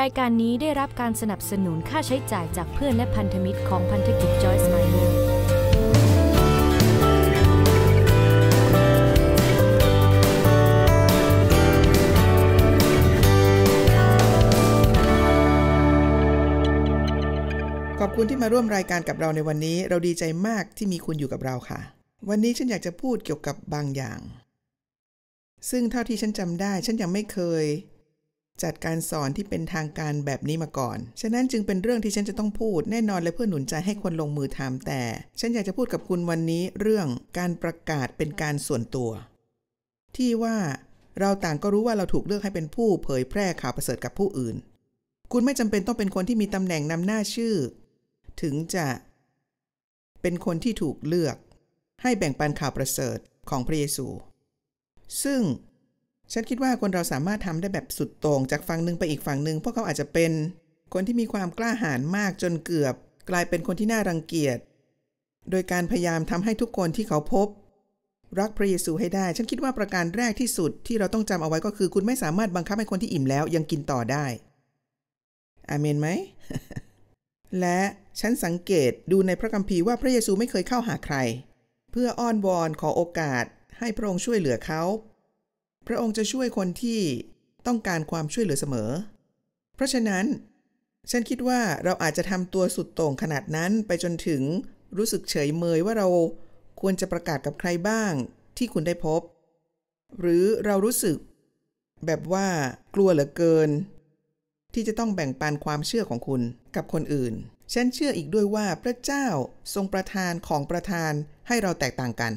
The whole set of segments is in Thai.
รายการนี้ได้รับการสนับสนุนค่าใช้จ่ายจากเพื่อนและพันธมิตรของพันธกิจจอย c ์ m i เนอร์ขอบคุณที่มาร่วมรายการกับเราในวันนี้ เราดีใจมากที่มีคุณอยู่กับเราค่ะ วันนี้ฉันอยากจะพูดเกี่ยวกับบางอย่าง ซึ่งเท่าที่ฉันจำได้ฉันยังไม่เคยจัดการสอนที่เป็นทางการแบบนี้มาก่อน ฉะนั้นจึงเป็นเรื่องที่ฉันจะต้องพูดแน่นอนและเพื่อหนุนใจให้คนลงมือทำแต่ ฉันอยากจะพูดกับคุณวันนี้เรื่องการประกาศเป็นการส่วนตัว ที่ว่า เราต่างก็รู้ว่าเราถูกเลือกให้เป็นผู้เผยแพร่ข่าวประเสริฐกับผู้อื่น คุณไม่จำเป็นต้องเป็นคนที่มีตำแหน่งนำหน้าชื่อ ถึงจะ เป็นคนที่ถูกเลือก ให้แบ่งปันข่าวประเสริฐของพระเยซูซึ่งฉันคิดว่าคนเราสามารถทำได้แบบสุดโต่งจากฝั่งหนึ่งไปอีกฝั่งหนึ่งพวกเขาอาจจะเป็นคนที่มีความกล้าหาญมากจนเกือบ กลายเป็นคนที่น่ารังเกียจ โดยการพยายามทำให้ทุกคนที่เขาพบ รักพระเยซูให้ได้ ฉันคิดว่าประการแรกที่สุดที่เราต้องจำเอาไว้ก็คือ คุณไม่สามารถบังคับให้คนที่อิ่มแล้ว ยังกินต่อได้อาเมนไหมและฉันสังเกตดูในพระคัมภีร์ว่าพระเยซูไม่เคยเข้าหาใคร เพื่ออ้อนวอนขอโอกาส ให้พระองค์ช่วยเหลือเขาพระองค์จะช่วยคนที่ต้องการความช่วยเหลือเสมอ เพราะฉะนั้น ฉันคิดว่าเราอาจจะทำตัวสุดโต่งขนาดนั้นไปจนถึงรู้สึกเฉยเมยว่าเราควรจะประกาศกับใครบ้างที่คุณได้พบ หรือเรารู้สึกแบบว่ากลัวเหลือเกิน ที่จะต้องแบ่งปันความเชื่อของคุณกับคนอื่นฉันเชื่ออีกด้วยว่าพระเจ้าทรงประทานของประทานให้เราแตกต่างกัน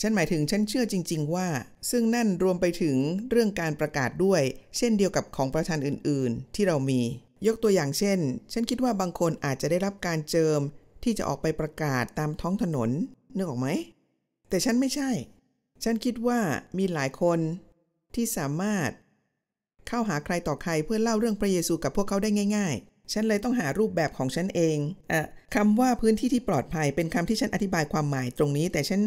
ฉันหมายถึงฉันเชื่อจริงๆว่า ซึ่งนั่นรวมไปถึงเรื่องการประกาศด้วย เช่นเดียวกับของประธานอื่นๆ ที่เรามียกตัวอย่างเช่น ฉันคิดว่าบางคนอาจจะได้รับการเจิมที่จะออกไปประกาศตามท้องถนนนึกออกไหมแต่ฉันไม่ใช่ ฉันคิดว่ามีหลายคนที่สามารถ เข้าหาใครต่อใครเพื่อเล่าเรื่องพระเยซูกับพวกเขาได้ง่ายๆฉันเลยต้องหารูปแบบของฉันเองอะคำว่าพื้นที่ที่ปลอดภัยเป็นคำที่ฉันอธิบายความหมายตรงนี้ แต่ฉัน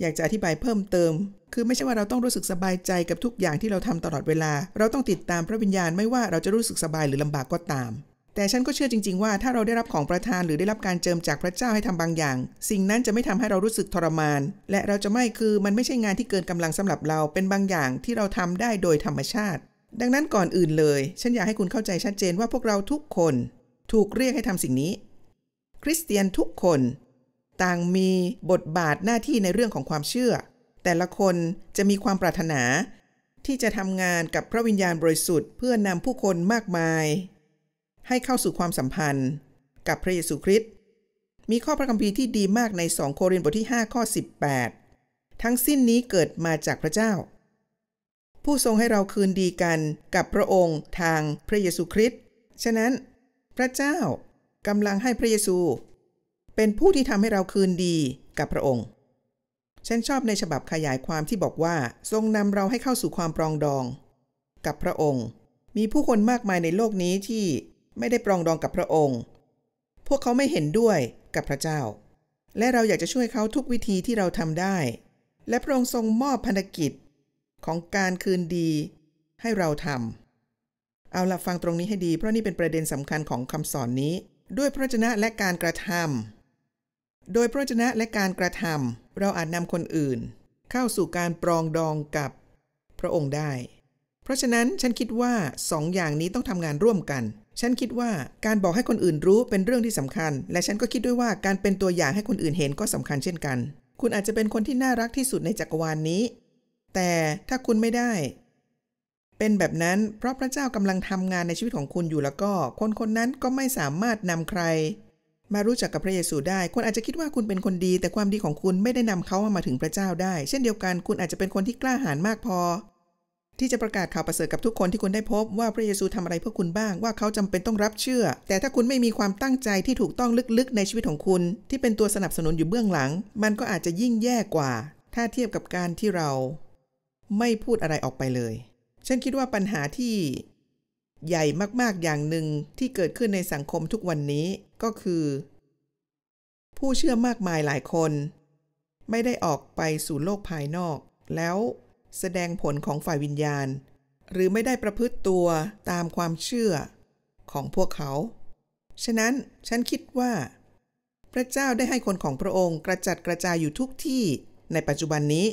อยากจะอธิบายเพิ่มเติม คือไม่ใช่ว่าเราต้องรู้สึกสบายใจกับทุกอย่างที่เราทำตลอดเวลา เราต้องติดตามพระวิญญาณไม่ว่าเราจะรู้สึกสบายหรือลำบากก็ตาม แต่ฉันก็เชื่อจริงๆว่าถ้าเราได้รับของประทานหรือได้รับการเจิมจากพระเจ้าให้ทำบางอย่าง สิ่งนั้นจะไม่ทำให้เรารู้สึกทรมาน และเราจะไม่คือมันไม่ใช่งานที่เกินกำลังสำหรับเราเป็นบางอย่างที่เราทำได้โดยธรรมชาติ ดังนั้นก่อนอื่นเลยฉันอยากให้คุณเข้าใจชัดเจนว่าพวกเราทุกคน ถูกเรียกให้ทำสิ่งนี้ คริสเตียนทุกคนต่างมีบทบาทหน้าที่ในเรื่องของความเชื่อ แต่ละคนจะมีความปรารถนา ที่จะทำงานกับพระวิญญาณบริสุทธิ์เพื่อนำผู้คนมากมาย ให้เข้าสู่ความสัมพันธ์กับพระเยซูคริสต์มีข้อพระคัมภีร์ที่ดีมากใน2โครินธ์บทที่5ข้อ18 ทั้งสิ้นนี้เกิดมาจากพระเจ้า ผู้ทรงให้เราคืนดีกันกับพระองค์ทางพระเยซูคริสต์ฉะนั้น พระเจ้ากำลังให้พระเยซูเป็นผู้ที่ทำให้เราคืนดีกับพระองค์ ฉันชอบในฉบับขยายความที่บอกว่า ทรงนำเราให้เข้าสู่ความปรองดองกับพระองค์ มีผู้คนมากมายในโลกนี้ที่ไม่ได้ปรองดองกับพระองค์ พวกเขาไม่เห็นด้วยกับพระเจ้า และเราอยากจะช่วยเขาทุกวิธีที่เราทำได้ และพระองค์ทรงมอบพันธกิจของการคืนดีให้เราทำเอาละฟังตรงนี้ให้ดี เพราะนี่เป็นประเด็นสำคัญของคำสอนนี้ ด้วยพระชนะและการกระทำโดยพระชนะและการกระทำเราอาจนำคนอื่น เข้าสู่การปรองดองกับพระองค์ได้ เพราะฉะนั้นฉันคิดว่าสองอย่างนี้ต้องทำงานร่วมกัน ฉันคิดว่าการบอกให้คนอื่นรู้เป็นเรื่องที่สำคัญ และฉันก็คิดด้วยว่าการเป็นตัวอย่างให้คนอื่นเห็นก็สำคัญเช่นกัน คุณอาจจะเป็นคนที่น่ารักที่สุดในจักรวาลนนี้ แต่ถ้าคุณไม่ได้ เป็นแบบนั้นเพราะพระเจ้ากำลังทำงานในชีวิตของคุณอยู่แล้วก็ คนคนนั้นก็ไม่สามารถนำใครมารู้จักกับพระเยซูได้ คุณอาจจะคิดว่าคุณเป็นคนดี แต่ความดีของคุณไม่ได้นำเขามาถึงพระเจ้าได้ เช่นเดียวกัน คุณอาจจะเป็นคนที่กล้าหาญมากพอ ที่จะประกาศข่าวประเสริฐกับทุกคนที่คุณได้พบว่าพระเยซูทำอะไรเพื่อคุณบ้าง ว่าเขาจำเป็นต้องรับเชื่อ แต่ถ้าคุณไม่มีความตั้งใจที่ถูกต้องลึกๆ ในชีวิตของคุณ ที่เป็นตัวสนับสนุนอยู่เบื้องหลัง มันก็อาจจะยิ่งแย่กว่า ถ้าเทียบกับการที่เราไม่พูดอะไรออกไปเลย ฉันคิดว่าปัญหาที่ใหญ่มากๆอย่างหนึ่งที่เกิดขึ้นในสังคมทุกวันนี้ก็คือผู้เชื่อมากมายหลายคน ไม่ได้ออกไปสู่โลกภายนอก แล้วแสดงผลของฝ่ายวิญญาณ หรือไม่ได้ประพฤติตัวตามความเชื่อของพวกเขา ฉะนั้นฉันคิดว่า พระเจ้าได้ให้คนของพระองค์กระจัดกระจายอยู่ทุกที่ในปัจจุบันนี้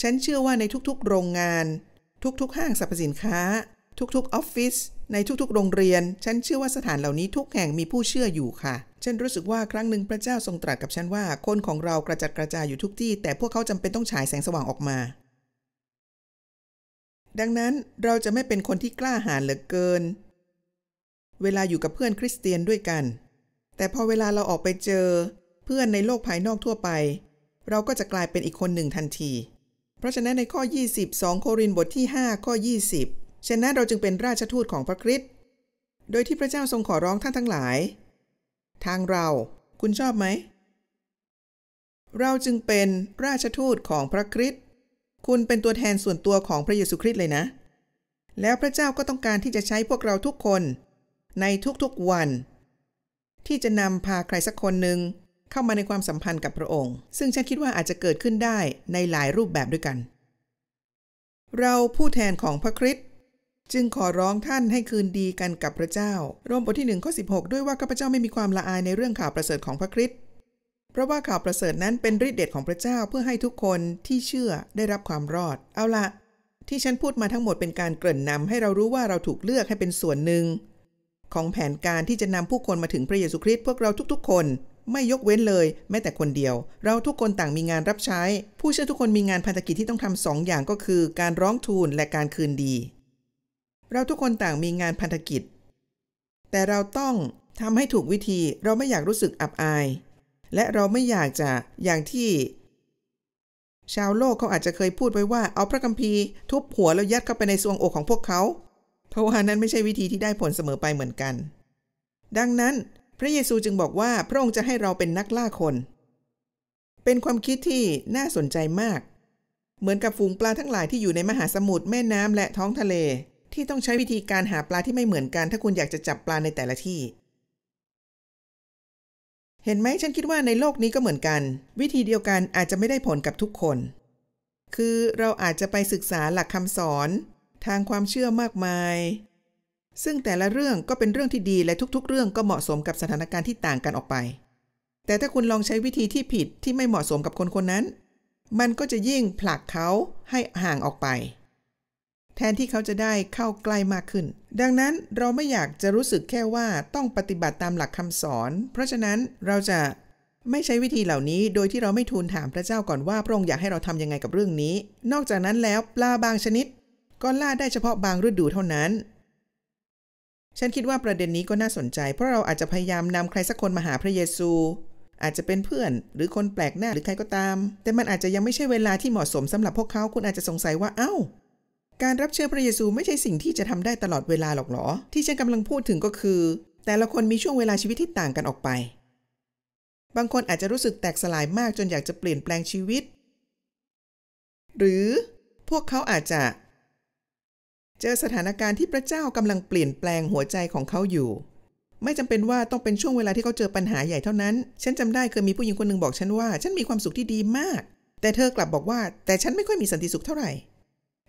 ฉันเชื่อว่าในทุกๆโรงงาน ทุกๆห้างสรรพสินค้า ทุกๆออฟฟิศในทุกๆ โรงเรียน ฉันเชื่อว่าสถานเหล่านี้ทุกแห่งมีผู้เชื่ออยู่ค่ะ ฉันรู้สึกว่าครั้งหนึ่งพระเจ้าทรงตรัสกับฉันว่า คนของเรากระจัดกระจายอยู่ทุกที่ แต่พวกเขาจำเป็นต้องฉายแสงสว่างออกมา ดังนั้นเราจะไม่เป็นคนที่กล้าหาญเหลือเกิน เวลาอยู่กับเพื่อนคริสเตียนด้วยกัน แต่พอเวลาเราออกไปเจอ เพื่อนในโลกภายนอกทั่วไป เราก็จะกลายเป็นอีกคนหนึ่งทันที เพราะฉะนั้นในข้อ22โครินธ์บทที่ 5 ข้อ 20ฉะนนั้นเราจึงเป็นราชทูตของพระคริสต์ โดยที่พระเจ้าทรงขอร้องท่านทั้งหลาย ทางเรา คุณชอบไหม เราจึงเป็นราชทูตของพระคริสต์ คุณเป็นตัวแทนส่วนตัวของพระเยซูคริสต์เลยนะ แล้วพระเจ้าก็ต้องการที่จะใช้พวกเราทุกคน ในทุกๆวัน ที่จะนำพาใครสักคนหนึ่งเข้ามาในความสัมพันธ์กับพระองค์ ซึ่งฉันคิดว่าอาจจะเกิดขึ้นได้ในหลายรูปแบบด้วยกัน เราผู้แทนของพระคริสต์จึงขอร้องท่านให้คืนดีกันกับพระเจ้า โรมบทที่1ข้อสิด้วยว่าข้าพเจ้าไม่มีความละอายในเรื่องข่าวประเสริฐของพระคริสต์ เพราะว่าข่าวประเสริฐนั้นเป็นฤทธิเดชของพระเจ้าเพื่อให้ทุกคนที่เชื่อได้รับความรอด เอาละที่ฉันพูดมาทั้งหมดเป็นการเกริ่นนำให้เรารู้ว่าเราถูกเลือกให้เป็นส่วนหนึ่ง ของแผนการที่จะนำผู้คนมาถึงพระเยซูคริสต์พวกเราทุก ๆคนไม่ยกเว้นเลยแม้แต่คนเดียว เราทุกคนต่างมีงานรับใช้ ผู้เชื่อทุกคนมีงานพันธกิจที่ต้องทำสองอย่างก็คือการร้องทูลและการคืนดีเราทุกคนต่างมีงานพันธกิจ แต่เราต้องทำให้ถูกวิธี เราไม่อยากรู้สึกอับอาย และเราไม่อยากจะอย่างที่ ชาวโลกเขาอาจจะเคยพูดไว้ว่าเอาพระคัมภีร์ ทุบหัวแล้วยัดเข้าไปในซวงอกของพวกเขา เพราะว่านั้นไม่ใช่วิธีที่ได้ผลเสมอไปเหมือนกัน ดังนั้น พระเยซูจึงบอกว่าพระองค์จะให้เราเป็นนักล่าคน เป็นความคิดที่น่าสนใจมาก เหมือนกับฝูงปลาทั้งหลายที่อยู่ในมหาสมุทรแม่น้ำและท้องทะเลที่ต้องใช้วิธีการหาปลาที่ไม่เหมือนกัน ถ้าคุณอยากจะจับปลาในแต่ละที่ เห็นไหมฉันคิดว่าในโลกนี้ก็เหมือนกัน วิธีเดียวกันอาจจะไม่ได้ผลกับทุกคน คือเราอาจจะไปศึกษาหลักคำสอน ทางความเชื่อมากมาย ซึ่งแต่ละเรื่องก็เป็นเรื่องที่ดีและทุกๆ เรื่องก็เหมาะสมกับสถานการณ์ที่ต่างกันออกไป แต่ถ้าคุณลองใช้วิธีที่ผิดที่ไม่เหมาะสมกับคนคนนั้น มันก็จะยิ่งผลักเขาให้ห่างออกไปแทนที่เขาจะได้เข้าใกล้มากขึ้น ดังนั้นเราไม่อยากจะรู้สึกแค่ว่าต้องปฏิบัติตามหลักคำสอน เพราะฉะนั้นเราจะไม่ใช้วิธีเหล่านี้ โดยที่เราไม่ทูลถามพระเจ้าก่อนว่าพระองค์อยากให้เราทำยังไงกับเรื่องนี้ นอกจากนั้นแล้วปลาบางชนิด ก็ล่าได้เฉพาะบางฤดูเท่านั้น ฉันคิดว่าประเด็นนี้ก็น่าสนใจ เพราะเราอาจจะพยายามนำใครสักคนมาหาพระเยซู อาจจะเป็นเพื่อน หรือคนแปลกหน้าหรือใครก็ตาม แต่มันอาจจะยังไม่ใช่เวลาที่เหมาะสมสำหรับพวกเขา คุณอาจจะสงสัยว่า เอา้าการรับเชื่อพระเยซูไม่ใช่สิ่งที่จะทำได้ตลอดเวลาหรอกหรอ ที่ฉันกำลังพูดถึงก็คือ แต่ละคนมีช่วงเวลาชีวิตที่ต่างกันออกไป บางคนอาจจะรู้สึกแตกสลายมากจนอยากจะเปลี่ยนแปลงชีวิต หรือพวกเขาอาจจะ เจอสถานการณ์ที่พระเจ้ากำลังเปลี่ยนแปลงหัวใจของเขาอยู่ ไม่จำเป็นว่าต้องเป็นช่วงเวลาที่เขาเจอปัญหาใหญ่เท่านั้นฉันจำได้เคยมีผู้หญิงคนหนึ่งบอกฉันว่าฉันมีความสุขที่ดีมาก แต่เธอกลับบอกว่าแต่ฉันไม่ค่อยมีสันติสุขเท่าไหร่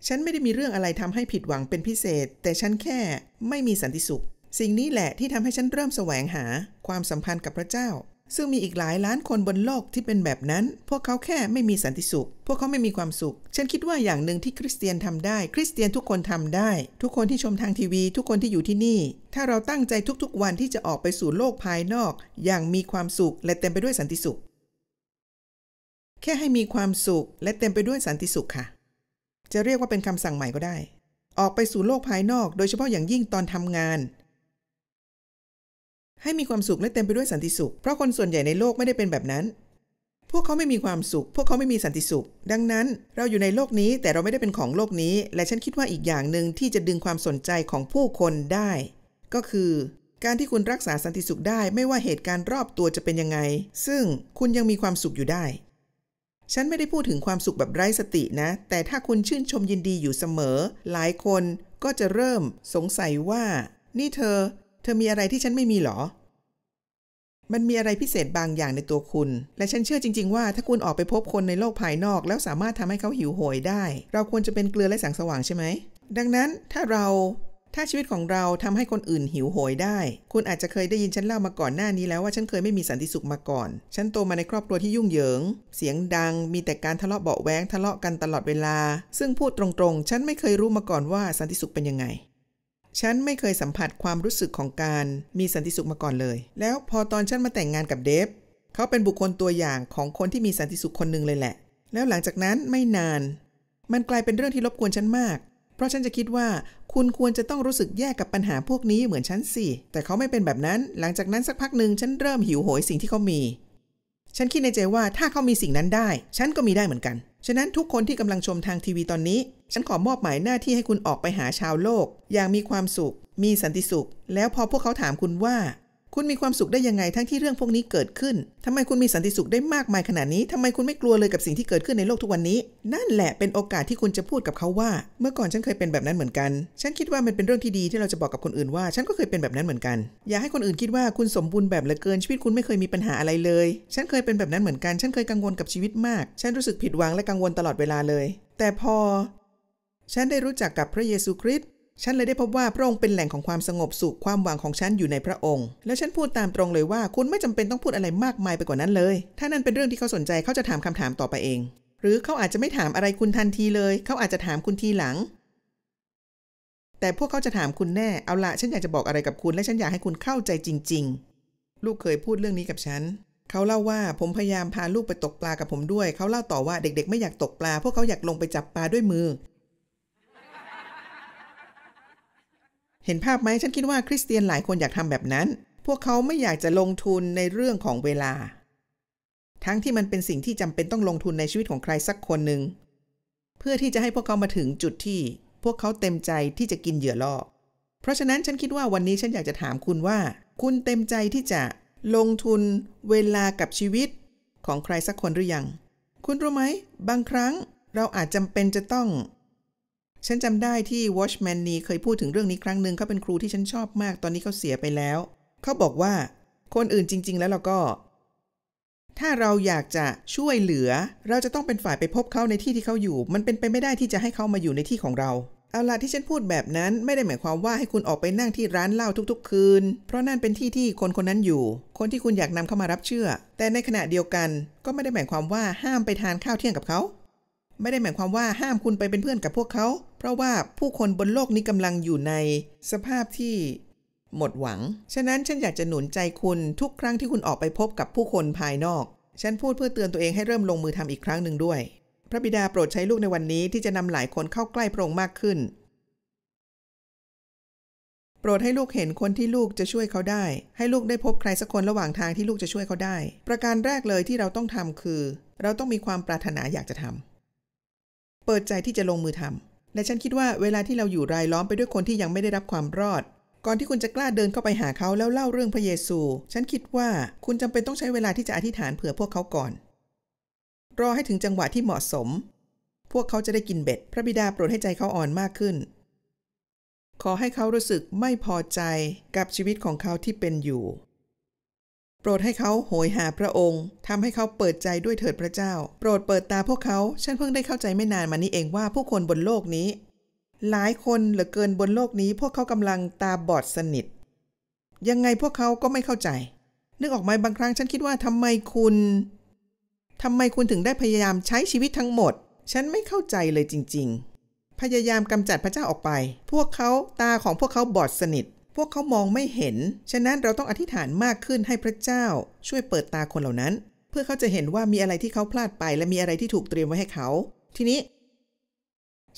ฉันไม่ได้มีเรื่องอะไรทำให้ผิดหวังเป็นพิเศษแต่ฉันแค่ไม่มีสันติสุข สิ่งนี้แหละที่ทำให้ฉันเริ่มแสวงหาความสัมพันธ์กับพระเจ้า ซึ่งมีอีกหลายล้านคนบนโลกที่เป็นแบบนั้น พวกเขาแค่ไม่มีสันติสุข พวกเขาไม่มีความสุข ฉันคิดว่าอย่างหนึ่งที่คริสเตียนทำได้ คริสเตียนทุกคนทำได้ ทุกคนที่ชมทางทีวี ทุกคนที่อยู่ที่นี่ ถ้าเราตั้งใจทุกๆวันที่จะออกไปสู่โลกภายนอก อย่างมีความสุขและเต็มไปด้วยสันติสุข แค่ให้มีความสุข และเต็มไปด้วยสันติสุขค่ะจะเรียกว่าเป็นคำสั่งใหม่ก็ได้ ออกไปสู่โลกภายนอกโดยเฉพาะอย่างยิ่งตอนทำงาน ให้มีความสุขและเต็มไปด้วยสันติสุข เพราะคนส่วนใหญ่ในโลกไม่ได้เป็นแบบนั้น พวกเขาไม่มีความสุข พวกเขาไม่มีสันติสุข ดังนั้นเราอยู่ในโลกนี้แต่เราไม่ได้เป็นของโลกนี้ และฉันคิดว่าอีกอย่างหนึ่งที่จะดึงความสนใจของผู้คนได้ ก็คือ การที่คุณรักษาสันติสุขได้ไม่ว่าเหตุการณ์รอบตัวจะเป็นยังไง ซึ่งคุณยังมีความสุขอยู่ได้ฉันไม่ได้พูดถึงความสุขแบบไร้สตินะ แต่ถ้าคุณชื่นชมยินดีอยู่เสมอ หลายคนก็จะเริ่มสงสัยว่า นี่เธอ เธอมีอะไรที่ฉันไม่มีหรอ มันมีอะไรพิเศษบางอย่างในตัวคุณ และฉันเชื่อจริง ๆ ว่า ถ้าคุณออกไปพบคนในโลกภายนอก แล้วสามารถทำให้เขาหิวโหยได้ เราควรจะเป็นเกลือและแสงสว่างใช่ไหม ดังนั้นถ้าเราถ้าชีวิตของเราทำให้คนอื่นหิวโหยได้ คุณอาจจะเคยได้ยินฉันเล่ามาก่อนหน้านี้แล้วว่าฉันเคยไม่มีสันติสุขมาก่อน ฉันโตมาในครอบครัวที่ยุ่งเหยิง เสียงดัง มีแต่การทะเลาะเบาะแว้งทะเลาะกันตลอดเวลา ซึ่งพูดตรงๆ ฉันไม่เคยรู้มาก่อนว่าสันติสุขเป็นยังไง ฉันไม่เคยสัมผัสความรู้สึกของการมีสันติสุขมาก่อนเลย แล้วพอตอนฉันมาแต่งงานกับเดฟ เขาเป็นบุคคลตัวอย่างของคนที่มีสันติสุขคนหนึ่งเลยแหละ แล้วหลังจากนั้นไม่นาน มันกลายเป็นเรื่องที่รบกวนฉันมากเพราะฉันจะคิดว่า คุณควรจะต้องรู้สึกแย่กับปัญหาพวกนี้เหมือนฉันสิ แต่เขาไม่เป็นแบบนั้น หลังจากนั้นสักพักหนึ่งฉันเริ่มหิวโหยสิ่งที่เขามี ฉันคิดในใจ ว่า ถ้าเขามีสิ่งนั้นได้ ฉันก็มีได้เหมือนกัน ฉะนั้นทุกคนที่กำลังชมทางทีวีตอนนี้ ฉันขอมอบหมายหน้าที่ให้คุณออกไปหาชาวโลก อย่างมีความสุข มีสันติสุข แล้วพอพวกเขาถามคุณว่าคุณมีความสุขได้ยังไงทั้งที่เรื่องพวกนี้เกิดขึ้น ทำไมคุณมีสันติสุขได้มากมายขนาดนี้ ทำไมคุณไม่กลัวเลยกับสิ่งที่เกิดขึ้นในโลกทุกวันนี้ นั่นแหละเป็นโอกาสที่คุณจะพูดกับเขาว่า เมื่อก่อนฉันเคยเป็นแบบนั้นเหมือนกัน ฉันคิดว่ามันเป็นเรื่องที่ดีที่เราจะบอกกับคนอื่นว่า ฉันก็เคยเป็นแบบนั้นเหมือนกัน อย่าให้คนอื่นคิดว่าคุณสมบูรณ์แบบเหลือเกินชีวิต คุณไม่เคยมีปัญหาอะไรเลย ฉันเคยเป็นแบบนั้นเหมือนกัน ฉันเคยกังวลกับชีวิตมาก ฉันรู้สึกผิดหวังและกังวลตลอดเวลาเลย แต่พอ ฉันได้รู้จักกับพระเยซูคริสตฉันเลยได้พบว่าพระองค์เป็นแหล่งของความสงบสุข ความหวังของฉันอยู่ในพระองค์ แล้วฉันพูดตามตรงเลยว่าคุณไม่จำเป็นต้องพูดอะไรมากมายไปกว่านั้นเลย ถ้านั่นเป็นเรื่องที่เขาสนใจเขาจะถามคำถามต่อไปเอง หรือเขาอาจจะไม่ถามอะไรคุณทันทีเลย เขาอาจจะถามคุณทีหลัง แต่พวกเขาจะถามคุณแน่เอาละฉันอยากจะบอกอะไรกับคุณ และฉันอยากให้คุณเข้าใจจริง ๆ ลูกเคยพูดเรื่องนี้กับฉันเขาเล่าว่าผมพยายามพาลูกไปตกปลากับผมด้วย เขาเล่าต่อว่าเด็กๆ ไม่อยากตกปลาพวกเขาอยากลงไปจับปลาด้วยมือเห็นภาพไหมฉันคิดว่าคริสเตียนหลายคนอยากทำแบบนั้น พวกเขาไม่อยากจะลงทุนในเรื่องของเวลา ทั้งที่มันเป็นสิ่งที่จำเป็นต้องลงทุนในชีวิตของใครสักคนหนึ่ง เพื่อที่จะให้พวกเขามาถึงจุดที่ พวกเขาเต็มใจที่จะกินเหยื่อล่อ เพราะฉะนั้นฉันคิดว่าวันนี้ฉันอยากจะถามคุณว่า คุณเต็มใจที่จะลงทุนเวลากับชีวิตของใครสักคนหรือยัง คุณรู้ไหมบางครั้งเราอาจจำเป็นจะต้องฉันจำได้ที่วอชแมนนีเคยพูดถึงเรื่องนี้ครั้งหนึ่งเขาเป็นครูที่ฉันชอบมากตอนนี้เขาเสียไปแล้ว เขาบอกว่าคนอื่นจริงๆ แล้วเราก็ ถ้าเราอยากจะช่วยเหลือ เราจะต้องเป็นฝ่ายไปพบเขาในที่ที่เขาอยู่ มันเป็นไปไม่ได้ที่จะให้เขามาอยู่ในที่ของเราเอาล่ะที่ฉันพูดแบบนั้นไม่ได้หมายความว่าให้คุณออกไปนั่งที่ร้านเหล้าทุก ๆ คืน เพราะนั่นเป็นที่ที่คนคนนั้นอยู่ คนที่คุณอยากนำเข้ามารับเชื่อ แต่ในขณะเดียวกัน ก็ไม่ได้หมายความว่าห้ามไปทานข้าวเที่ยงกับเขาไม่ได้หมายความว่าห้ามคุณไปเป็นเพื่อนกับพวกเขา เพราะว่าผู้คนบนโลกนี้กำลังอยู่ในสภาพที่หมดหวัง ฉะนั้นฉันอยากจะหนุนใจคุณทุกครั้งที่คุณออกไปพบกับผู้คนภายนอก ฉันพูดเพื่อเตือนตัวเองให้เริ่มลงมือทำอีกครั้งหนึ่งด้วย พระบิดาโปรดใช้ลูกในวันนี้ที่จะนำหลายคนเข้าใกล้พระองค์มากขึ้น โปรดให้ลูกเห็นคนที่ลูกจะช่วยเขาได้ ให้ลูกได้พบใครสักคนระหว่างทางที่ลูกจะช่วยเขาได้ ประการแรกเลยที่เราต้องทำคือ เราต้องมีความปรารถนาอยากจะทำเปิดใจที่จะลงมือทำ และฉันคิดว่า เวลาที่เราอยู่รายล้อมไปด้วยคนที่ยังไม่ได้รับความรอด ก่อนที่คุณจะกล้าเดินเข้าไปหาเขาแล้วเล่าเรื่องพระเยซู ฉันคิดว่าคุณจำเป็นต้องใช้เวลาที่จะอธิษฐานเผื่อพวกเขาก่อน รอให้ถึงจังหวะที่เหมาะสม พวกเขาจะได้กินเบ็ด พระบิดาโปรดให้ใจเขาอ่อนมากขึ้น ขอให้เขารู้สึกไม่พอใจกับชีวิตของเขาที่เป็นอยู่โปรดให้เขาโหยหาพระองค์ ทำให้เขาเปิดใจด้วยเถิดพระเจ้า โปรดเปิดตาพวกเขา ฉันเพิ่งได้เข้าใจไม่นานมานี้เองว่าผู้คนบนโลกนี้ หลายคนเหลือเกินบนโลกนี้ พวกเขากำลังตาบอดสนิท ยังไงพวกเขาก็ไม่เข้าใจนึกออกไหมบางครั้งฉันคิดว่าทำไมคุณ ทำไมคุณถึงได้พยายามใช้ชีวิตทั้งหมด ฉันไม่เข้าใจเลยจริงๆ พยายามกำจัดพระเจ้าออกไป พวกเขาตาของพวกเขาบอดสนิทพวกเขามองไม่เห็น ฉะนั้นเราต้องอธิษฐานมากขึ้นให้พระเจ้าช่วยเปิดตาคนเหล่านั้น เพื่อเขาจะเห็นว่ามีอะไรที่เขาพลาดไปและมีอะไรที่ถูกเตรียมไว้ให้เขา ทีนี้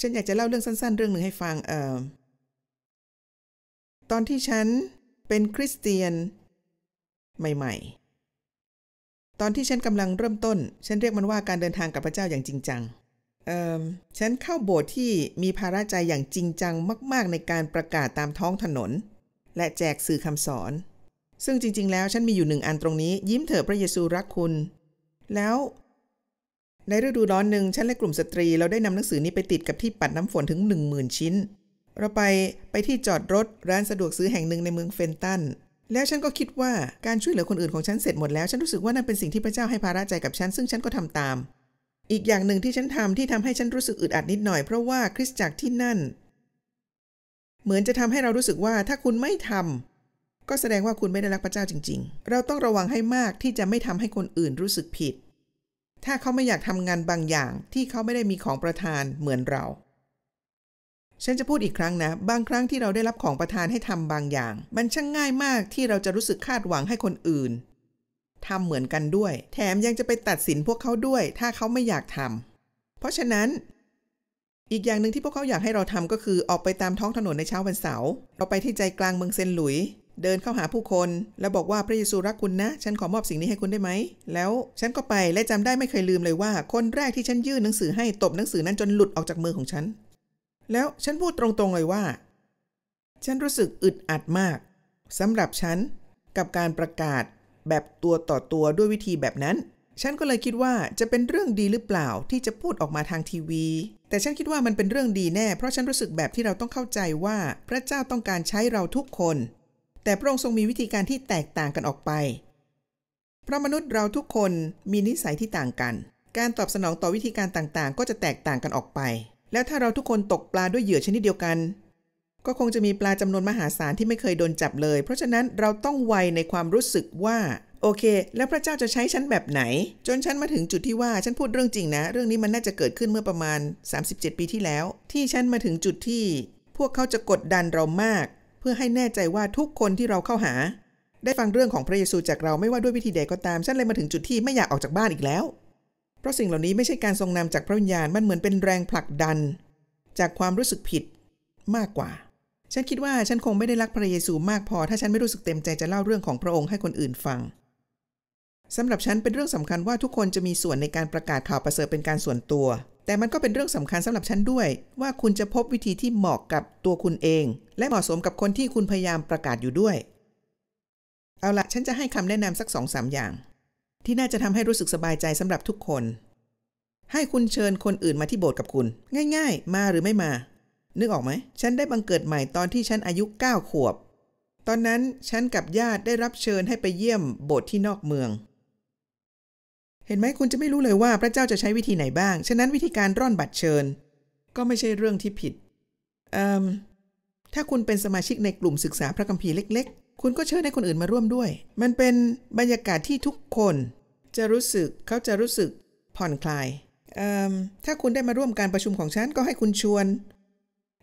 ฉันอยากจะเล่าเรื่องสั้น ๆ เรื่องหนึ่งให้ฟังเอ่อตอนที่ฉัน เป็นคริสเตียน ใหม่ ๆ ตอนที่ฉันกำลังเริ่มต้น ฉันเรียกมันว่าการเดินทางกับพระเจ้าอย่างจริงจังฉันเข้าโบสถ์ที่มีภาระใจอย่างจริงจังมากๆในการประกาศตามท้องถนนและแจกสื่อคำสอน ซึ่งจริงๆ แล้วฉันมีอยู่หนึ่งอันตรงนี้ ยิ้มเถอะพระเยซูรักคุณ แล้ว ในฤดูร้อนหนึ่งฉันและกลุ่มสตรีเราได้นำหนังสือนี้ไปติดกับที่ปัดน้ำฝนถึง 10,000 ชิ้น เราไปไปที่จอดรถร้านสะดวกซื้อแห่งหนึ่งในเมืองเฟนตัน แล้วฉันก็คิดว่าการช่วยเหลือคนอื่นของฉันเสร็จหมดแล้ว ฉันรู้สึกว่านั่นเป็นสิ่งที่พระเจ้าให้ภาระใจกับฉันซึ่งฉันก็ทำตาม อีกอย่างหนึ่งที่ฉันทำที่ทำให้ฉันรู้สึกอึดอัดนิดหน่อย เพราะว่าคริสตจักรที่นั่นเหมือนจะทำให้เรารู้สึกว่าถ้าคุณไม่ทำ ก็แสดงว่าคุณไม่ได้รักพระเจ้าจริง ๆ เราต้องระวังให้มากที่จะไม่ทำให้คนอื่นรู้สึกผิด ถ้าเขาไม่อยากทำงานบางอย่างที่เขาไม่ได้มีของประทานเหมือนเรา ฉันจะพูดอีกครั้งนะ บางครั้งที่เราได้รับของประทานให้ทำบางอย่าง มันช่างง่ายมากที่เราจะรู้สึกคาดหวังให้คนอื่น ทำเหมือนกันด้วย แถมยังจะไปตัดสินพวกเขาด้วย ถ้าเขาไม่อยากทำ เพราะฉะนั้นอีกอย่างหนึ่งที่พวกเขาอยากให้เราทำก็คือออกไปตามท้องถนนในเช้าวันเสาร์เราไปที่ใจกลางเมืองเซนหลุยเดินเข้าหาผู้คน แล้วบอกว่าพระเยซูรักคุณนะ ฉันขอมอบสิ่งนี้ให้คุณได้ไหม แล้วฉันก็ไปและจำได้ไม่เคยลืมเลยว่า คนแรกที่ฉันยื่นหนังสือให้ตบหนังสือนั้นจนหลุดออกจากมือของฉัน แล้วฉันพูดตรงๆเลยว่า ฉันรู้สึกอึดอัดมาก สำหรับฉันกับการประกาศแบบตัวต่อตัวด้วยวิธีแบบนั้นฉันก็เลยคิดว่าจะเป็นเรื่องดีหรือเปล่าที่จะพูดออกมาทางทีวี แต่ฉันคิดว่ามันเป็นเรื่องดีแน่ เพราะฉันรู้สึกแบบที่เราต้องเข้าใจว่าพระเจ้าต้องการใช้เราทุกคน แต่พระองค์ทรงมีวิธีการที่แตกต่างกันออกไป เพราะมนุษย์เราทุกคนมีนิสัยที่ต่างกัน การตอบสนองต่อวิธีการต่างๆ ก็จะแตกต่างกันออกไป แล้วถ้าเราทุกคนตกปลาด้วยเหยื่อชนิดเดียวกัน ก็คงจะมีปลาจำนวนมหาศาลที่ไม่เคยโดนจับเลย เพราะฉะนั้นเราต้องไวในความรู้สึกว่าโอเค แล้วพระเจ้าจะใช้ฉันแบบไหน จนฉันมาถึงจุดที่ว่า ฉันพูดเรื่องจริงนะ เรื่องนี้มันน่าจะเกิดขึ้นเมื่อประมาณ 37 ปีที่แล้ว ที่ฉันมาถึงจุดที่ พวกเขาจะกดดันเรามาก เพื่อให้แน่ใจว่าทุกคนที่เราเข้าหา ได้ฟังเรื่องของพระเยซูจากเรา ไม่ว่าด้วยวิธีใดก็ตาม ฉันเลยมาถึงจุดที่ไม่อยากออกจากบ้านอีกแล้ว เพราะสิ่งเหล่านี้ไม่ใช่การทรงนำจากพระวิญญาณ มันเหมือนเป็นแรงผลักดัน จากความรู้สึกผิดมากกว่า ฉันคิดว่าฉันคงไม่ได้รักพระเยซูมากพอ ถ้าฉันไม่รู้สึกเต็มใจจะเล่าเรื่องของพระองค์ให้คนอื่นฟังสำหรับฉันเป็นเรื่องสำคัญว่าทุกคนจะมีส่วนในการประกาศข่าวประเสริฐเป็นการส่วนตัว แต่มันก็เป็นเรื่องสำคัญสำหรับฉันด้วย ว่าคุณจะพบวิธีที่เหมาะกับตัวคุณเอง และเหมาะสมกับคนที่คุณพยายามประกาศอยู่ด้วย เอาละฉันจะให้คำแนะนำสักสองสามอย่าง ที่น่าจะทำให้รู้สึกสบายใจสำหรับทุกคน ให้คุณเชิญคนอื่นมาที่โบสถ์กับคุณ ง่าย ๆ มาหรือไม่มานึกออกไหมฉันได้บังเกิดใหม่ตอนที่ฉันอายุ9ขวบตอนนั้นฉันกับญาติได้รับเชิญให้ไปเยี่ยมโบสถ์ที่นอกเมืองเห็นไหมคุณจะไม่รู้เลยว่าพระเจ้าจะใช้วิธีไหนบ้าง ฉะนั้นวิธีการร่อนบัตรเชิญ ก็ไม่ใช่เรื่องที่ผิดเอ่อถ้าคุณเป็นสมาชิกในกลุ่มศึกษาพระคัมภีร์เล็กๆ คุณก็เชิญให้คนอื่นมาร่วมด้วย มันเป็นบรรยากาศที่ทุกคน จะรู้สึกเขาจะรู้สึกผ่อนคลายเอ่อถ้าคุณได้มาร่วมการประชุมของฉัน ก็ให้คุณชวน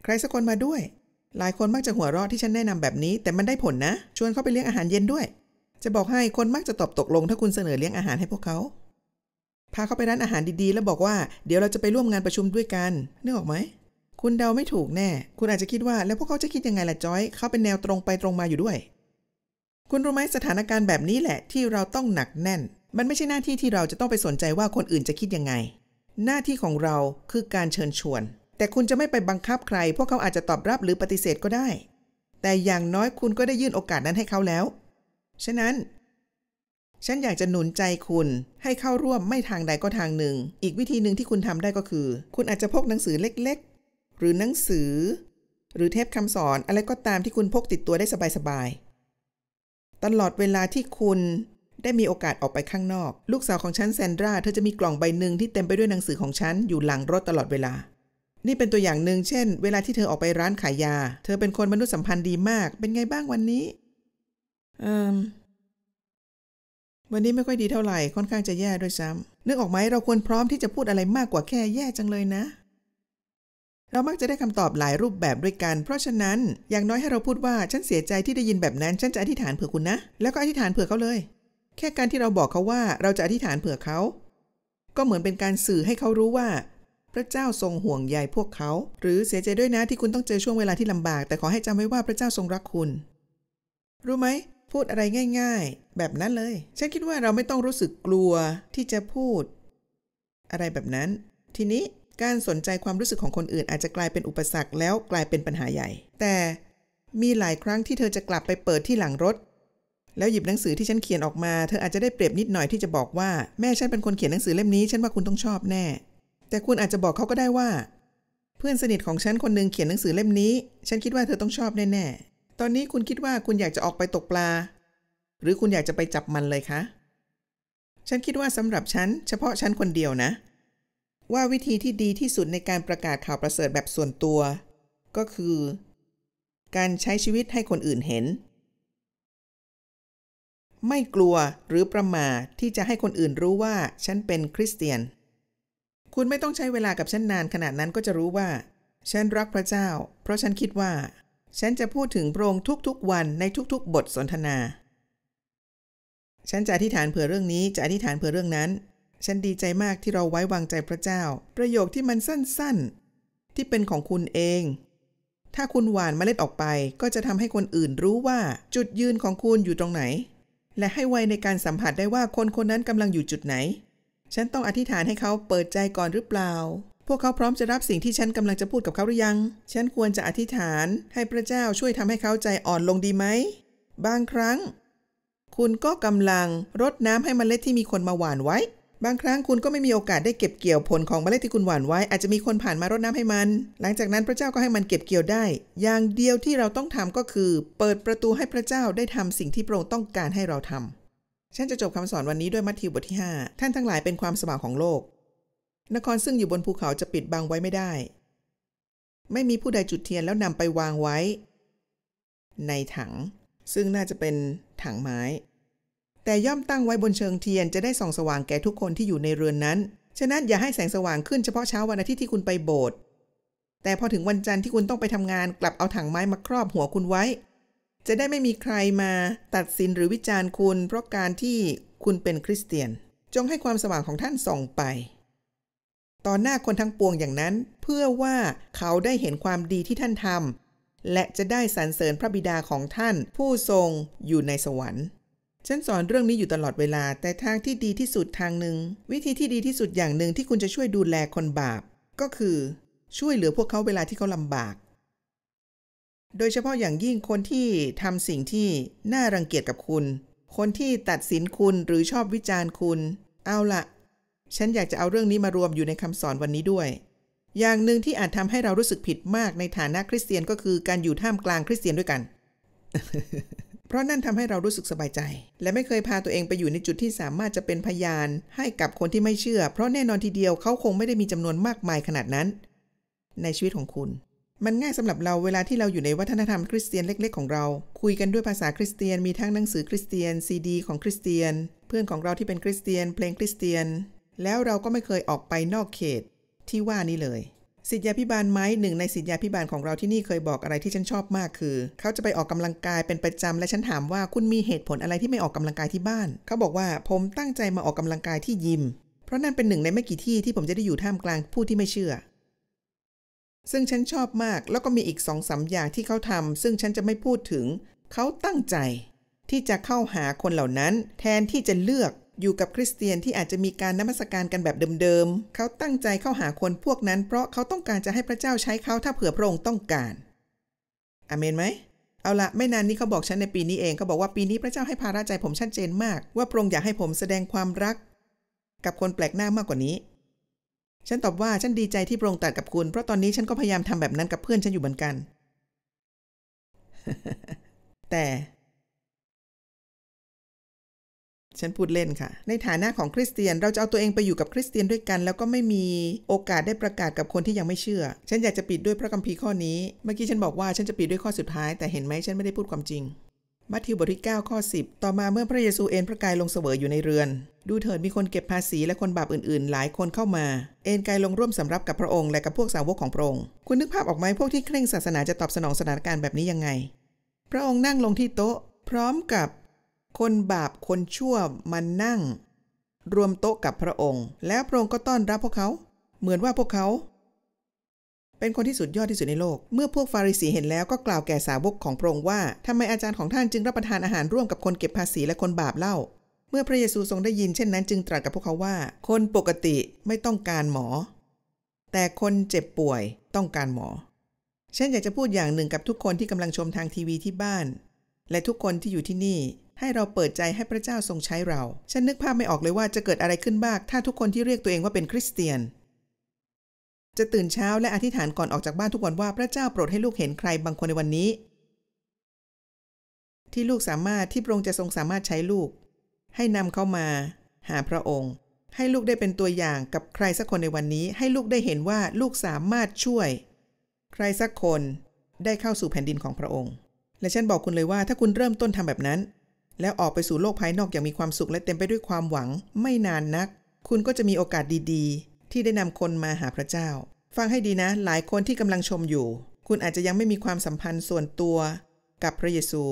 ใครสักคนมาด้วย หลายคนมักจะหัวเราะที่ฉันแนะนำแบบนี้ แต่มันได้ผลนะ ชวนเขาไปเลี้ยงอาหารเย็นด้วย จะบอกให้คนมักจะตอบตกลงถ้าคุณเสนอเลี้ยงอาหารให้พวกเขาพาเขาไปร้านอาหารดีๆแล้วบอกว่าเดี๋ยวเราจะไปร่วมงานประชุมด้วยกันนึกออกไหมคุณเดาไม่ถูกแน่ คุณอาจจะคิดว่าแล้วพวกเขาจะคิดยังไงล่ะจอย เขาเป็นแนวตรงไปตรงมาอยู่ด้วย คุณรู้ไหมสถานการณ์แบบนี้แหละ ที่เราต้องหนักแน่น มันไม่ใช่หน้าที่ที่เราจะต้องไปสนใจว่าคนอื่นจะคิดยังไง หน้าที่ของเราคือการเชิญชวน แต่คุณจะไม่ไปบังคับใคร พวกเขาอาจจะตอบรับหรือปฏิเสธก็ได้ แต่อย่างน้อยคุณก็ได้ยื่นโอกาสนั้นให้เขาแล้วฉะนั้นฉันอยากจะหนุนใจคุณให้เข้าร่วมไม่ทางใดก็ทางหนึ่ง อีกวิธีหนึ่งที่คุณทำได้ก็คือ คุณอาจจะพกหนังสือเล็กๆ หรือหนังสือ หรือเทปคำสอนอะไรก็ตามที่คุณพกติดตัวได้สบายๆ ตลอดเวลาที่คุณได้มีโอกาสออกไปข้างนอก ลูกสาวของฉันแซนดรา เธอจะมีกล่องใบหนึ่งที่เต็มไปด้วยหนังสือของฉันอยู่หลังรถตลอดเวลา นี่เป็นตัวอย่างหนึ่งเช่น เวลาที่เธอออกไปร้านขายยา เธอเป็นคนมนุษยสัมพันธ์ดีมาก เป็นไงบ้างวันนี้เอือวันนี้ไม่ค่อยดีเท่าไหร่ค่อนข้างจะแย่ด้วยซ้ำนึกออกไหมเราควรพร้อมที่จะพูดอะไรมากกว่าแค่แย่จังเลยนะ เรามักจะได้คำตอบหลายรูปแบบด้วยกัน เพราะฉะนั้น อย่างน้อยให้เราพูดว่า ฉันเสียใจที่ได้ยินแบบนั้น ฉันจะอธิษฐานเผื่อคุณนะ แล้วก็อธิษฐานเผื่อเขาเลย แค่การที่เราบอกเขาว่า เราจะอธิษฐานเผื่อเขา ก็เหมือนเป็นการสื่อให้เขารู้ว่า พระเจ้าทรงห่วงใยพวกเขา หรือเสียใจด้วยนะที่คุณต้องเจอช่วงเวลาที่ลำบาก แต่ขอให้จำไว้ว่าพระเจ้าทรงรักคุณ รู้ไหมพูดอะไรง่าย ๆ แบบนั้นเลย ฉันคิดว่าเราไม่ต้องรู้สึกกลัวที่จะพูด อะไรแบบนั้น ทีนี้การสนใจความรู้สึกของคนอื่นอาจจะกลายเป็นอุปสรรคแล้วกลายเป็นปัญหาใหญ่ แต่มีหลายครั้งที่เธอจะกลับไปเปิดที่หลังรถ แล้วหยิบหนังสือที่ฉันเขียนออกมา เธออาจจะได้เปรียบนิดหน่อยที่จะบอกว่าแม่ฉันเป็นคนเขียนหนังสือเล่มนี้ ฉันว่าคุณต้องชอบแน่ แต่คุณอาจจะบอกเขาก็ได้ว่า เพื่อนสนิทของฉันคนนึงเขียนหนังสือเล่มนี้ ฉันคิดว่าเธอต้องชอบแน่ตอนนี้คุณคิดว่าคุณอยากจะออกไปตกปลา หรือคุณอยากจะไปจับมันเลยคะ ฉันคิดว่าสำหรับฉันเฉพาะฉันคนเดียวนะ ว่าวิธีที่ดีที่สุดในการประกาศข่าวประเสริฐแบบส่วนตัว ก็คือ การใช้ชีวิตให้คนอื่นเห็น ไม่กลัวหรือประมาทที่จะให้คนอื่นรู้ว่าฉันเป็นคริสเตียน คุณไม่ต้องใช้เวลากับฉันนานขนาดนั้นก็จะรู้ว่าฉันรักพระเจ้า เพราะฉันคิดว่าฉันจะพูดถึงพระองค์ทุกๆวันในทุกๆ บทสนทนา ฉันจะอธิษฐานเผื่อเรื่องนี้ จะอธิษฐานเผื่อเรื่องนั้น ฉันดีใจมากที่เราไว้วางใจพระเจ้า ประโยคที่มันสั้นๆ ที่เป็นของคุณเอง ถ้าคุณหวานมเมล็ดออกไปก็จะทำให้คนอื่นรู้ว่าจุดยืนของคุณอยู่ตรงไหน และให้ไวในการสัมผัสได้ว่าคนคนนั้นกำลังอยู่จุดไหน ฉันต้องอธิษฐานให้เขาเปิดใจก่อนหรือเปล่าพวกเขาพร้อมจะรับสิ่งที่ฉันกำลังจะพูดกับเขาหรือยัง ฉันควรจะอธิษฐาน ให้พระเจ้าช่วยทำให้เขาใจอ่อนลงดีไหม บางครั้ง คุณก็กำลังรดน้ำให้มเมล็ดที่มีคนมาหว่านไว้ บางครั้งคุณก็ไม่มีโอกาสได้เก็บเกี่ยวผลของมเมล็ดที่คุณหว่านไว้อาจจะมีคนผ่านมารดน้ำให้มัน หลังจากนั้นพระเจ้าก็ให้มันเก็บเกี่ยวได้ อย่างเดียวที่เราต้องทำก็คือ เปิดประตูให้พระเจ้าได้ทำสิ่งที่พระองค์ต้องการให้เราทำฉันจะจบคำสอนวันนี้ด้วยมัทธิวบทที่ 5 ท่านทั้งหลายเป็นความสว่างของโลกนครซึ่งอยู่บนภูเขาจะปิดบังไว้ไม่ได้ ไม่มีผู้ใดจุดเทียนแล้วนำไปวางไว้ ในถังซึ่งน่าจะเป็นถังไม้ แต่ย่อมตั้งไว้บนเชิงเทียน จะได้ส่องสว่างแก่ทุกคนที่อยู่ในเรือนนั้น ฉะนั้นอย่าให้แสงสว่างขึ้นเฉพาะเช้าวันอาทิตย์ที่คุณไปโบสถ์ แต่พอถึงวันจันทร์ที่คุณต้องไปทำงานกลับเอาถังไม้มาครอบหัวคุณไว้ จะได้ไม่มีใครมาตัดสินหรือวิจารณ์คุณ เพราะการที่คุณเป็นคริสเตียน จงให้ความสว่างของท่านส่องไปต่อหน้าคนทั้งปวงอย่างนั้น เพื่อว่าเขาได้เห็นความดีที่ท่านทำและจะได้สรรเสริญพระบิดาของท่านผู้ทรงอยู่ในสวรรค์ฉันสอนเรื่องนี้อยู่ตลอดเวลาแต่ทางที่ดีที่สุดทางหนึ่ง วิธีที่ดีที่สุดอย่างหนึ่งที่คุณจะช่วยดูแลคนบาป ก็คือ ช่วยเหลือพวกเขาเวลาที่เขาลำบาก โดยเฉพาะอย่างยิ่งคนที่ทำสิ่งที่น่ารังเกียจกับคุณ คนที่ตัดสินคุณหรือชอบวิจารณ์คุณ เอาละฉันอยากจะเอาเรื่องนี้มารวมอยู่ในคำสอนวันนี้ด้วย อย่างหนึ่งที่อาจทำให้เรารู้สึกผิดมากในฐานะคริสเตียนก็คือการอยู่ท่ามกลางคริสเตียนด้วยกัน เพราะนั่นทำให้เรารู้สึกสบายใจ และไม่เคยพาตัวเองไปอยู่ในจุดที่สามารถจะเป็นพยาน ให้กับคนที่ไม่เชื่อ เพราะแน่นอนทีเดียวเขาคงไม่ได้มีจำนวนมากมายขนาดนั้น ในชีวิตของคุณ มันง่ายสำหรับเราเวลาที่เราอยู่ในวัฒนธรรมคริสเตียนเล็ก ๆของเรา คุยกันด้วยภาษาคริสเตียน มีทั้งหนังสือคริสเตียน ซีดีของคริสเตียน เพื่อนของเราที่เป็นคริสเตียน เพลงคริสเตียนแล้วเราก็ไม่เคยออกไปนอกเขตที่ว่านี้เลยสิทธยาพิบาลไหม หนึ่งในสิทธยาพิบาลของเราที่นี่เคยบอกอะไรที่ฉันชอบมากคือ เขาจะไปออกกำลังกายเป็นประจำ และฉันถามว่าคุณมีเหตุผลอะไรที่ไม่ออกกำลังกายที่บ้าน เขาบอกว่าผมตั้งใจมาออกกำลังกายที่ยิม เพราะนั่นเป็นหนึ่งในไม่กี่ที่ที่ผมจะได้อยู่ท่ามกลางผู้ที่ไม่เชื่อ ซึ่งฉันชอบมากแล้วก็มีอีกสองสาอย่างที่เขาทำ ซึ่งฉันจะไม่พูดถึง เขาตั้งใจที่จะเข้าหาคนเหล่านั้น แทนที่จะเลือกอยู่กับคริสเตียนที่อาจจะมีการนมัสการกันแบบเดิมๆ เขาตั้งใจเข้าหาคนพวกนั้น เพราะเขาต้องการจะให้พระเจ้าใช้เขาถ้าเผื่อพระองค์ต้องการ อเมนไหม เอาละไม่นานนี้เขาบอกฉันในปีนี้เอง เขาบอกว่าปีนี้พระเจ้าให้ภาระใจผมชัดเจนมาก ว่าพระองค์อยากให้ผมแสดงความรัก กับคนแปลกหน้ามากกว่านี้ ฉันตอบว่าฉันดีใจที่พระองค์ตัดกับคุณ เพราะตอนนี้ฉันก็พยายามทำแบบนั้นกับเพื่อนฉันอยู่เหมือนกัน แต่ฉันพูดเล่นค่ะ ในฐานะของคริสเตียนเราจะเอาตัวเองไปอยู่กับคริสเตียนด้วยกัน แล้วก็ไม่มีโอกาสได้ประกาศกับคนที่ยังไม่เชื่อ ฉันอยากจะปิดด้วยพระคัมภีร์ข้อนี้ เมื่อกี้ฉันบอกว่าฉันจะปิดด้วยข้อสุดท้ายแต่เห็นไหมฉันไม่ได้พูดความจริงมัทธิวบทที่9ข้อ10ต่อมาเมื่อพระเยซูเอ็นพระกายลงเสวยอยู่ในเรือน ดูเถิดมีคนเก็บภาษีและคนบาปอื่น ๆ หลายคนเข้ามา เอ็นกายลงร่วมสำรับกับพระองค์และกับพวกสาวกของพระองค์คุณนึกภาพออกไหมพวกที่เคร่งศาสนาจะตอบสนองสถานการณ์แบบนี้ยังไง พระองค์นั่งลงที่โต๊ะ พร้อมกับคนบาป คนชั่วมันนั่ง รวมโต๊ะกับพระองค์ แล้วพระองค์ก็ต้อนรับพวกเขา เหมือนว่าพวกเขา เป็นคนที่สุดยอดที่สุดในโลก เมื่อพวกฟาริสีเห็นแล้วก็กล่าวแก่สาวกของพระองค์ว่าทำไมอาจารย์ของท่านจึงรับประทานอาหารร่วมกับคนเก็บภาษีและคนบาปเล่า เมื่อพระเยซูทรงได้ยิน เช่นนั้นจึงตรัสกับพวกเขาว่า คนปกติไม่ต้องการหมอ แต่คนเจ็บป่วย ต้องการหมอฉันอยากจะพูดอย่างหนึ่งกับทุกคนที่กำลังชมทางทีวีที่บ้าน และทุกคนที่อยู่ที่นี่ให้เราเปิดใจให้พระเจ้าทรงใช้เรา ฉันนึกภาพไม่ออกเลยว่าจะเกิดอะไรขึ้นบ้าง ถ้าทุกคนที่เรียกตัวเองว่าเป็นคริสเตียน จะตื่นเช้าและอธิษฐานก่อนออกจากบ้านทุกวันว่าพระเจ้าโปรดให้ลูกเห็นใครบางคนในวันนี้ ที่ลูกสามารถที่พระองค์จะทรงสามารถใช้ลูก ให้นำเข้ามาหาพระองค์ ให้ลูกได้เป็นตัวอย่างกับใครสักคนในวันนี้ ให้ลูกได้เห็นว่าลูกสามารถช่วย ใครสักคนได้เข้าสู่แผ่นดินของพระองค์ และฉันบอกคุณเลยว่าถ้าคุณเริ่มต้นทำแบบนั้นแล้วออกไปสู่โลกภายนอกอย่างมีความสุขและเต็มไปด้วยความหวัง ไม่นานนัก คุณก็จะมีโอกาสดีๆ ที่ได้นำคนมาหาพระเจ้า ฟังให้ดีนะ หลายคนที่กำลังชมอยู่ คุณอาจจะยังไม่มีความสัมพันธ์ส่วนตัวกับพระเยซู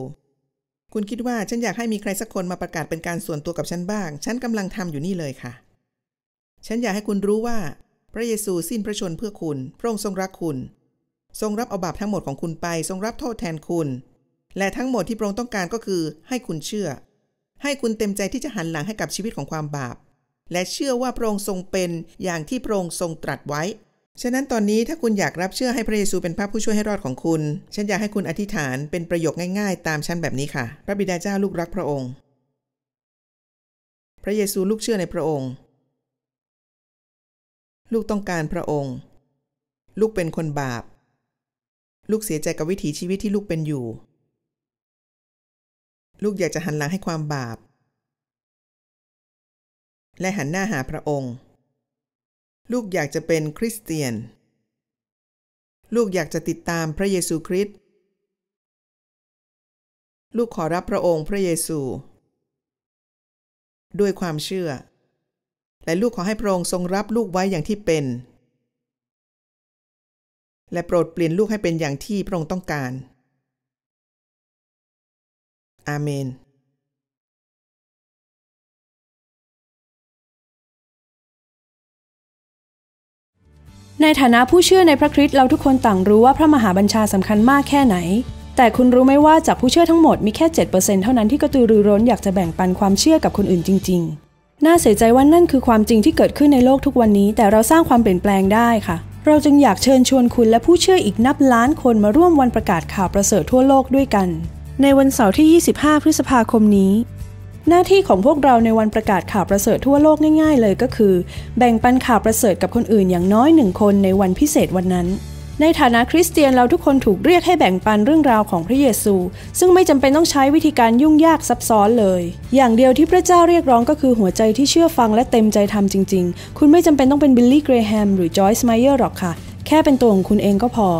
คุณคิดว่าฉันอยากให้มีใครสักคนมาประกาศเป็นการส่วนตัวกับฉันบ้าง ฉันกำลังทำอยู่นี่เลยค่ะฉันอยากให้คุณรู้ว่า พระเยซูสิ้นพระชนเพื่อคุณ พระองค์ทรงรักคุณทรงรับเอาบาปทั้งหมดของคุณไป ทรงรับโทษแทนคุณและทั้งหมดที่พระองค์ต้องการก็คือ ให้คุณเชื่อ ให้คุณเต็มใจที่จะหันหลังให้กับชีวิตของความบาป และเชื่อว่าพระองค์ทรงเป็นอย่างที่พระองค์ทรงตรัสไว้ฉะนั้นตอนนี้ถ้าคุณอยากรับเชื่อให้พระเยซูเป็นพระผู้ช่วยให้รอดของคุณ ฉันอยากให้คุณอธิษฐานเป็นประโยคง่าย ๆ ตามฉันแบบนี้ค่ะพระบิดาเจ้าลูกรักพระองค์ พระเยซูลูกเชื่อในพระองค์ ลูกต้องการพระองค์ ลูกเป็นคนบาป ลูกเสียใจกับวิถีชีวิตที่ลูกเป็นอยู่ลูกอยากจะหันหลังให้ความบาป และหันหน้าหาพระองค์ ลูกอยากจะเป็นคริสเตียน ลูกอยากจะติดตามพระเยซูคริสต์ลูกขอรับพระองค์พระเยซู ด้วยความเชื่อ และลูกขอให้พระองค์ทรงรับลูกไว้อย่างที่เป็น และโปรดเปลี่ยนลูกให้เป็นอย่างที่พระองค์ต้องการอาเมนในฐานะผู้เชื่อในพระคริสต์เราทุกคนต่างรู้ว่าพระมหาบัญชาสำคัญมากแค่ไหน แต่คุณรู้ไหมว่าจากผู้เชื่อทั้งหมดมีแค่ 7%เท่านั้นที่กระตือรือร้นอยากจะแบ่งปันความเชื่อกับคนอื่นจริง ๆ น่าเสียใจว่านั่นคือความจริงที่เกิดขึ้นในโลกทุกวันนี้ แต่เราสร้างความเปลี่ยนแปลงได้ค่ะ เราจึงอยากเชิญชวนคุณและผู้เชื่ออีกนับล้านคนมาร่วมวันประกาศข่าวประเสริฐทั่วโลกด้วยกันในวัน เสาร์ที่ 25 พฤษภาคมนี้ หน้าที่ของพวกเราในวันประกาศข่าวประเสริฐทั่วโลกง่ายๆเลยก็คือ แบ่งปันข่าวประเสริฐกับคนอื่นอย่างน้อยหนึ่งคนในวันพิเศษวันนั้น ในฐานะคริสเตียนเราทุกคนถูกเรียกให้แบ่งปันเรื่องราวของพระเยซู ซึ่งไม่จำเป็นต้องใช้วิธีการยุ่งยากซับซ้อนเลย อย่างเดียวที่พระเจ้าเรียกร้องก็คือหัวใจที่เชื่อฟังและเต็มใจทำจริงๆ คุณไม่จำเป็นต้องเป็นบิลลี่เกรแฮม หรือจอยส์ไมเออร์หรอกค่ะแค่เป็นตัวของคุณเองก็พอ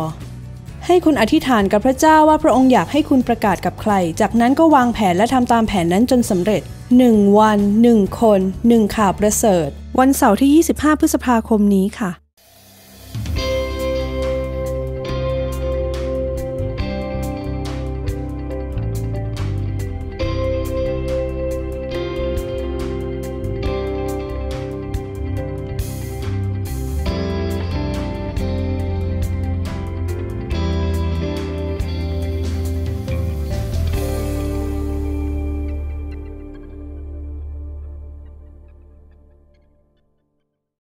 ให้คุณอธิษฐานกับพระเจ้าว่าพระองค์อยากให้คุณประกาศกับใคร จากนั้นก็วางแผนและทำตามแผนนั้นจนสำเร็จ 1 วัน 1 คน 1ข่าวประเสริฐ วันเสาร์ที่ 25 พฤษภาคมนี้ค่ะ